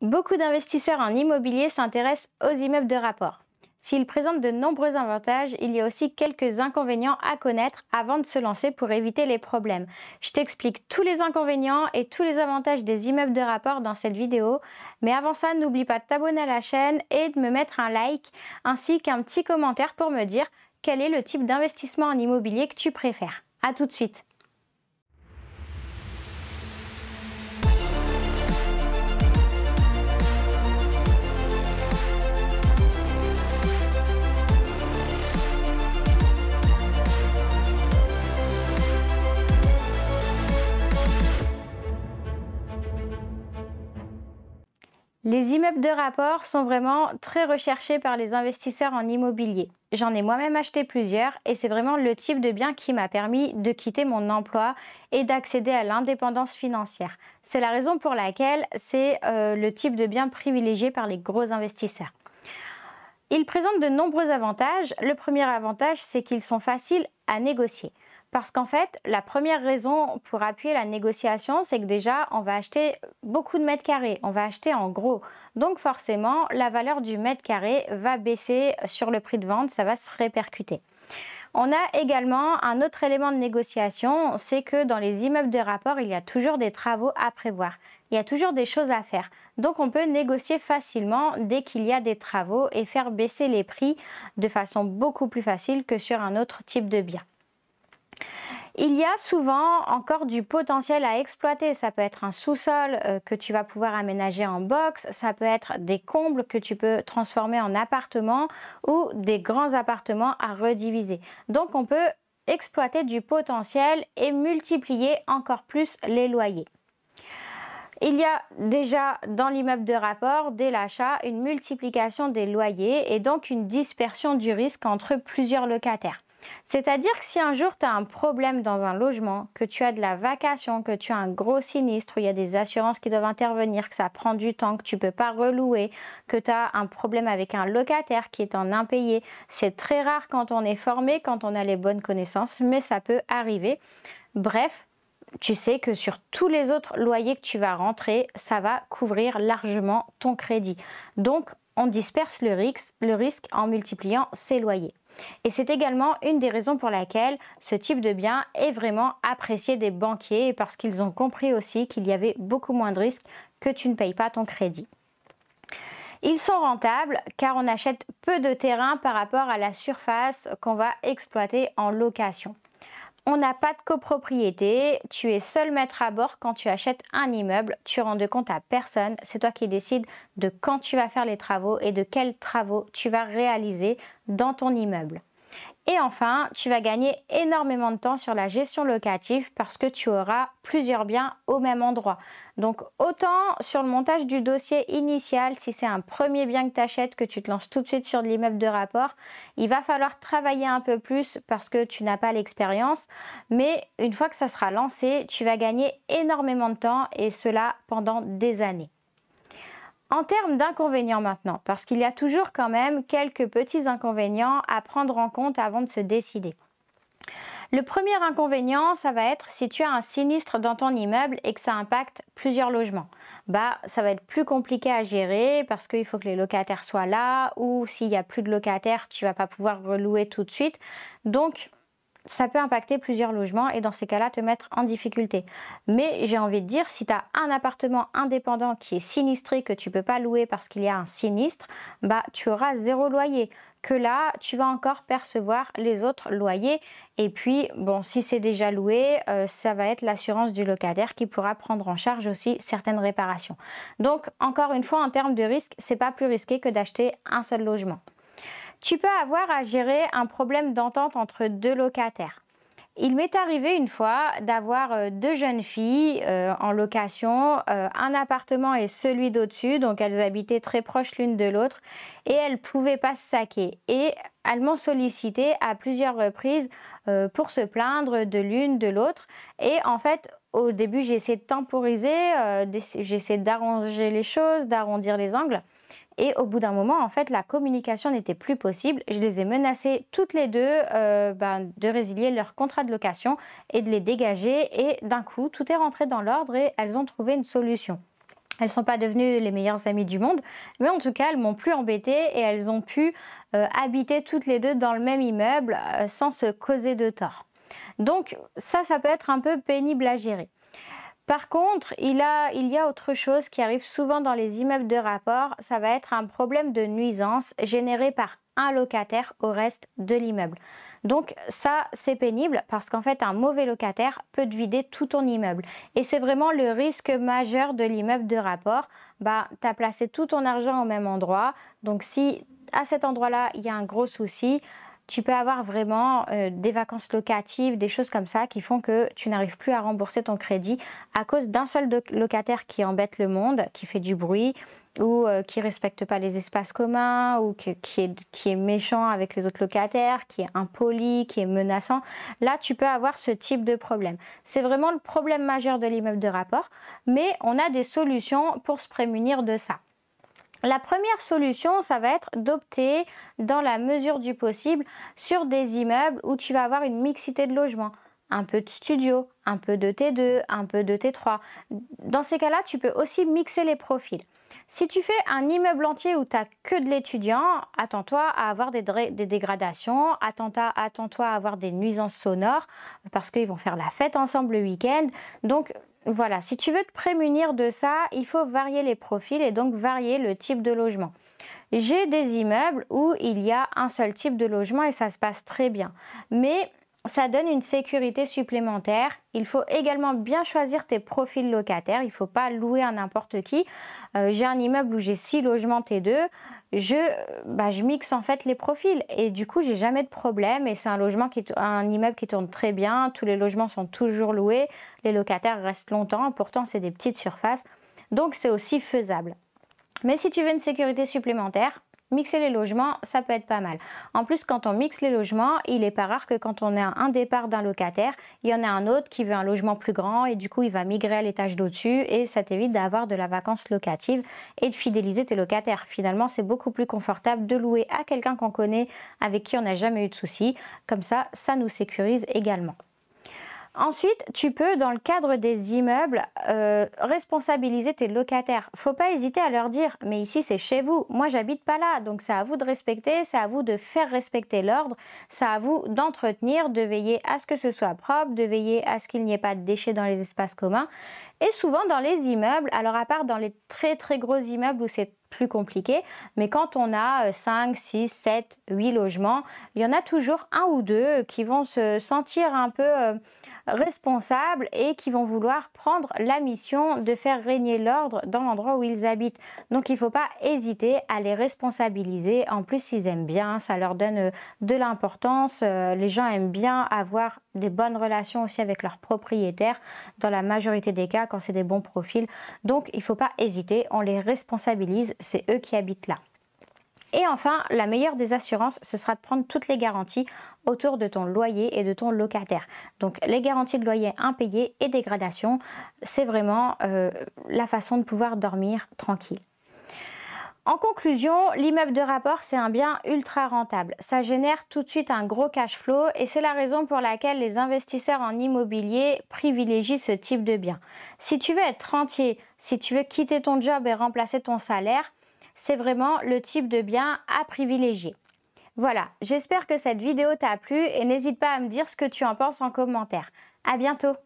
Beaucoup d'investisseurs en immobilier s'intéressent aux immeubles de rapport. S'ils présentent de nombreux avantages, il y a aussi quelques inconvénients à connaître avant de se lancer pour éviter les problèmes. Je t'explique tous les inconvénients et tous les avantages des immeubles de rapport dans cette vidéo. Mais avant ça, n'oublie pas de t'abonner à la chaîne et de me mettre un like ainsi qu'un petit commentaire pour me dire quel est le type d'investissement en immobilier que tu préfères. A tout de suite Les immeubles de rapport sont vraiment très recherchés par les investisseurs en immobilier. J'en ai moi-même acheté plusieurs et c'est vraiment le type de bien qui m'a permis de quitter mon emploi et d'accéder à l'indépendance financière. C'est la raison pour laquelle c'est euh, le type de bien privilégié par les gros investisseurs. Ils présentent de nombreux avantages. Le premier avantage, c'est qu'ils sont faciles à négocier. Parce qu'en fait, la première raison pour appuyer la négociation, c'est que déjà, on va acheter beaucoup de mètres carrés, on va acheter en gros. Donc forcément, la valeur du mètre carré va baisser sur le prix de vente, ça va se répercuter. On a également un autre élément de négociation, c'est que dans les immeubles de rapport, il y a toujours des travaux à prévoir. Il y a toujours des choses à faire. Donc on peut négocier facilement dès qu'il y a des travaux et faire baisser les prix de façon beaucoup plus facile que sur un autre type de bien. Il y a souvent encore du potentiel à exploiter. Ça peut être un sous-sol euh, que tu vas pouvoir aménager en box, ça peut être des combles que tu peux transformer en appartements ou des grands appartements à rediviser. Donc on peut exploiter du potentiel et multiplier encore plus les loyers. Il y a déjà dans l'immeuble de rapport, dès l'achat, une multiplication des loyers et donc une dispersion du risque entre plusieurs locataires. C'est-à-dire que si un jour tu as un problème dans un logement, que tu as de la vacation, que tu as un gros sinistre où il y a des assurances qui doivent intervenir, que ça prend du temps, que tu ne peux pas relouer, que tu as un problème avec un locataire qui est en impayé, c'est très rare quand on est formé, quand on a les bonnes connaissances, mais ça peut arriver. Bref, tu sais que sur tous les autres loyers que tu vas rentrer, ça va couvrir largement ton crédit. Donc, on disperse le le risque en multipliant ces loyers. Et c'est également une des raisons pour laquelle ce type de bien est vraiment apprécié des banquiers parce qu'ils ont compris aussi qu'il y avait beaucoup moins de risques que tu ne payes pas ton crédit. Ils sont rentables car on achète peu de terrain par rapport à la surface qu'on va exploiter en location. On n'a pas de copropriété, tu es seul maître à bord quand tu achètes un immeuble, tu rends de compte à personne, c'est toi qui décides de quand tu vas faire les travaux et de quels travaux tu vas réaliser dans ton immeuble. Et enfin, tu vas gagner énormément de temps sur la gestion locative parce que tu auras plusieurs biens au même endroit. Donc autant sur le montage du dossier initial, si c'est un premier bien que tu achètes, que tu te lances tout de suite sur de l'immeuble de rapport, il va falloir travailler un peu plus parce que tu n'as pas l'expérience. Mais une fois que ça sera lancé, tu vas gagner énormément de temps et cela pendant des années. En termes d'inconvénients maintenant, parce qu'il y a toujours quand même quelques petits inconvénients à prendre en compte avant de se décider. Le premier inconvénient, ça va être si tu as un sinistre dans ton immeuble et que ça impacte plusieurs logements. Bah, ça va être plus compliqué à gérer parce qu'il faut que les locataires soient là ou s'il n'y a plus de locataires, tu vas pas pouvoir relouer tout de suite. Donc, ça peut impacter plusieurs logements et dans ces cas-là te mettre en difficulté. Mais j'ai envie de dire, si tu as un appartement indépendant qui est sinistré, que tu ne peux pas louer parce qu'il y a un sinistre, bah tu auras zéro loyer. Que là, tu vas encore percevoir les autres loyers. Et puis, bon, si c'est déjà loué, euh, ça va être l'assurance du locataire qui pourra prendre en charge aussi certaines réparations. Donc, encore une fois, en termes de risque, c'est pas plus risqué que d'acheter un seul logement tu peux avoir à gérer un problème d'entente entre deux locataires. Il m'est arrivé une fois d'avoir euh, deux jeunes filles euh, en location, euh, un appartement et celui d'au-dessus, donc elles habitaient très proches l'une de l'autre et elles ne pouvaient pas se saquer. Et elles m'ont sollicité à plusieurs reprises pour se plaindre de l'une, de l'autre. Et en fait, au début, j'ai essayé de temporiser, j'ai essayé d'arranger les choses, d'arrondir les angles. Et au bout d'un moment, en fait, la communication n'était plus possible. Je les ai menacées toutes les deux euh, ben, de résilier leur contrat de location et de les dégager. Et d'un coup, tout est rentré dans l'ordre et elles ont trouvé une solution. Elles ne sont pas devenues les meilleures amies du monde, mais en tout cas, elles m'ont plus embêtée et elles ont pu euh, habiter toutes les deux dans le même immeuble euh, sans se causer de tort. Donc ça, ça peut être un peu pénible à gérer. Par contre, il, y a autre chose qui arrive souvent dans les immeubles de rapport, ça va être un problème de nuisance généré par un locataire au reste de l'immeuble. Donc ça, c'est pénible parce qu'en fait, un mauvais locataire peut vider tout ton immeuble. Et c'est vraiment le risque majeur de l'immeuble de rapport. Bah, tu as placé tout ton argent au même endroit. Donc si à cet endroit-là, il y a un gros souci, tu peux avoir vraiment euh, des vacances locatives, des choses comme ça qui font que tu n'arrives plus à rembourser ton crédit à cause d'un seul locataire qui embête le monde, qui fait du bruit ou euh, qui ne respecte pas les espaces communs ou qui est méchant avec les autres locataires, qui est impoli, qui est menaçant. Là, tu peux avoir ce type de problème. C'est vraiment le problème majeur de l'immeuble de rapport, mais on a des solutions pour se prémunir de ça. La première solution, ça va être d'opter dans la mesure du possible sur des immeubles où tu vas avoir une mixité de logements un peu de studio, un peu de T2, un peu de T3. Dans ces cas-là, tu peux aussi mixer les profils. Si tu fais un immeuble entier où tu n'as que de l'étudiant, attends-toi à avoir des, dégradations, attends-toi à avoir des nuisances sonores parce qu'ils vont faire la fête ensemble le week-end. Donc voilà, si tu veux te prémunir de ça, il faut varier les profils et donc varier le type de logement. J'ai des immeubles où il y a un seul type de logement et ça se passe très bien. Mais ça donne une sécurité supplémentaire. Il faut également bien choisir tes profils locataires. Il ne faut pas louer à n'importe qui. Euh, j'ai un immeuble où j'ai six logements T2. Je, bah, je mixe en fait les profils et du coup j'ai jamais de problème et c'est un logement qui un immeuble qui tourne très bien tous les logements sont toujours loués les locataires restent longtemps pourtant c'est des petites surfaces donc c'est aussi faisable mais si tu veux une sécurité supplémentaire mixer les logements, ça peut être pas mal. En plus, quand on mixe les logements, il n'est pas rare que quand on a un départ d'un locataire, il y en a un autre qui veut un logement plus grand et du coup, il va migrer à l'étage d'au-dessus et ça t'évite d'avoir de la vacance locative et de fidéliser tes locataires. Finalement, c'est beaucoup plus confortable de louer à quelqu'un qu'on connaît avec qui on n'a jamais eu de soucis. Comme ça, ça nous sécurise également. Ensuite, tu peux, dans le cadre des immeubles, euh, responsabiliser tes locataires. Faut pas hésiter à leur dire, mais ici c'est chez vous, moi j'habite pas là, donc c'est à vous de respecter, c'est à vous de faire respecter l'ordre, c'est à vous d'entretenir, de veiller à ce que ce soit propre, de veiller à ce qu'il n'y ait pas de déchets dans les espaces communs. Et souvent dans les immeubles, alors à part dans les très très gros immeubles où c'est plus compliqué. Mais quand on a 5, 6, 7, 8 logements, il y en a toujours un ou deux qui vont se sentir un peu euh, responsables et qui vont vouloir prendre la mission de faire régner l'ordre dans l'endroit où ils habitent. Donc il ne faut pas hésiter à les responsabiliser. En plus, ils aiment bien, ça leur donne euh, de l'importance. Euh, les gens aiment bien avoir des bonnes relations aussi avec leurs propriétaires, dans la majorité des cas, quand c'est des bons profils. Donc il ne faut pas hésiter, on les responsabilise c'est eux qui habitent là. Et enfin, la meilleure des assurances, ce sera de prendre toutes les garanties autour de ton loyer et de ton locataire. Donc les garanties de loyer impayé et dégradation, c'est vraiment euh, la façon de pouvoir dormir tranquille. En conclusion, l'immeuble de rapport, c'est un bien ultra rentable. Ça génère tout de suite un gros cash flow et c'est la raison pour laquelle les investisseurs en immobilier privilégient ce type de bien. Si tu veux être rentier, si tu veux quitter ton job et remplacer ton salaire, c'est vraiment le type de bien à privilégier. Voilà, j'espère que cette vidéo t'a plu et n'hésite pas à me dire ce que tu en penses en commentaire. À bientôt!